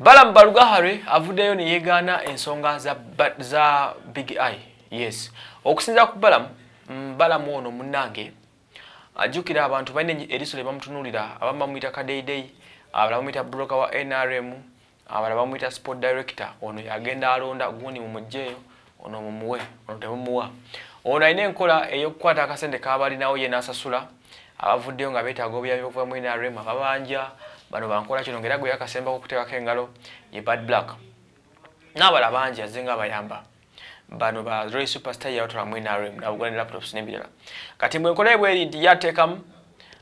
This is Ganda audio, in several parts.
Balam Barugahari avuddeyo ne yeegaana ensonga za, za Big Eye. Yes. Okusinza ku Balam, mm, Balam ono munnange ajukira abantu baine eriso le bamutunulira abamba muita Kadei Day, abalaba muita broker wa NRM, abalaba muita sport director ono yagenda alonda guni mumujeyo ono mumuwe, ono temumuwa. Ono aine enkola eyokukwata akasente kabali nawo ye n'asasula abavuddeyo nga beetaaga obuyambi okuva mu NRM ababanja bano bankola kino ngaera gwe yakasembako okuteekako engalo ye bad black n'abala bangi azze nga abayamba bano ba roy superstar yatolamuenrm nabugula ne laptops nebirala kati mbwe nkola ebweri nti yateekamu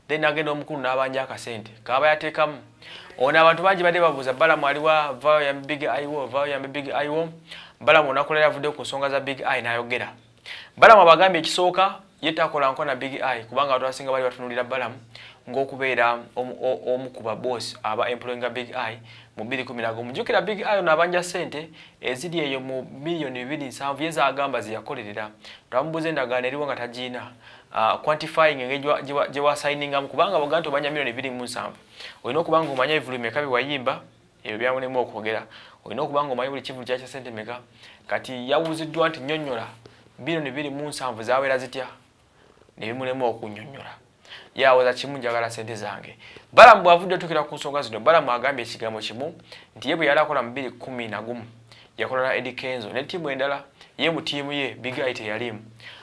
then nagenda omukulu n'abanja akasente kaaba yateekamu ono abantu bangi badde babuuza balamu aliwa vao yam big iwo vao yam big iwo balamu onakolera avuddeo ku nsonga za big i n'ayogera balamu abagambye ekisooka ye takolanko na big eye kubanga abantu abasinga bali batunulira balamu ng'okubeera omu ku baboos aba employing a big eye mu 2 mujjukira big eye onoabanja sente eziri eyo mu miliyoni 27 ye zagamba zeyakolerera twamubuuza endagaano eriwo nga tagiina Uh, quantifying gyewasayiningamu kubanga boga nti omanya miliyoni biri mu nsanvu olina okuba nga omanya ebivulu meka biwayimba ebyo byamulimu okwogera olina okuba nga omanyi buli kivulu kyakya sente meka kati yawuziddwa nti nyonnyola miliyoni biri mu nsanvu zawera zitya nebimulemu okunyonyola yaweza kimu njagala sente zange balamu bwavudde otukira ku nsonga zino balamu agambye ekigambo kimu nti ye bwe yali akola mu biri kumi na gumu yakolera edikenzo ne ttiimu endala ye mu ttiimu ye bigai teyaliimu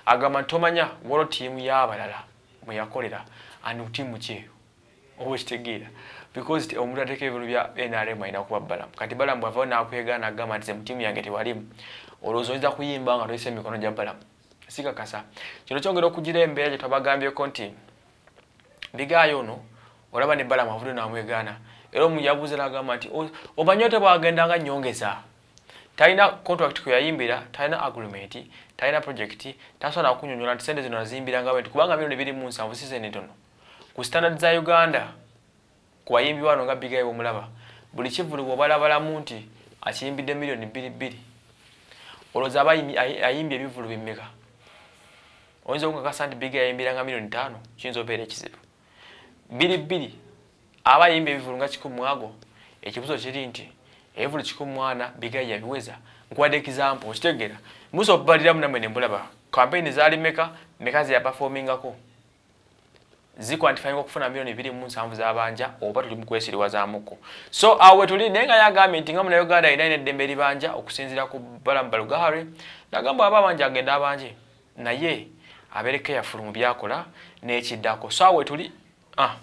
agamba ntomanya walo ttiimu y'abalala mweyakolera andi kutiimu kye oba ekitegeera because omuntu ateeka ebintu bya nrm alina kuba balamu kati balamu bwavao naakwegaana agamba nti ze mu ttiimu yange tewalimu olowooza oyinza kuyimba nga toyisa emikono gya balamu sikakasa kino kyongera okugira embeera gye twabagambyeko nti bigaayo ono olaba ne balamu avudde namwegaana era omuntu yabuuze n'agamba nti omanyi ote bwagendanga nyongeza talina contract kweyayimbira talina agreement talina project tasobola nakunyonyola nti sente zino nazimbiranga bwentu kubanga miro nebiri mu nsanvu sizeni tono ku standard za uganda ku bayimbi wano nga bigayo bwomulaba buli kivulu bwobalabalamu nti akiyimbidde miliyoni bbiri bbiri olwoza aba ayimbye ebivulu bimeka oyinza okukakasa nti biga yayimbira nga miliyoni ttaano kiyinza obeera ekizibu bbiri bbiri aba yimba ebivulu nga kikumi mwago ekibuzo kiri nti ebivulu kikumi mwana bigai yabiweza nkuwadde ekisampo okitegeera musa okubaliramu namwe nemulaba kampeyini zaali meka meka zeyabafoomingako zikwantifanyinga okufuna miliyoni biri munsanvu zabanja oba tuli mukwesiriwazamuko so awe tuli naye nga yagambye nti nga muna uganda erina ina eddembe eribanja okusinzira ku balamu balugahare nagamba aba abanja agenda abanje naye abeereko eyafulumu byakola n'ekiddako so awe tuli ah.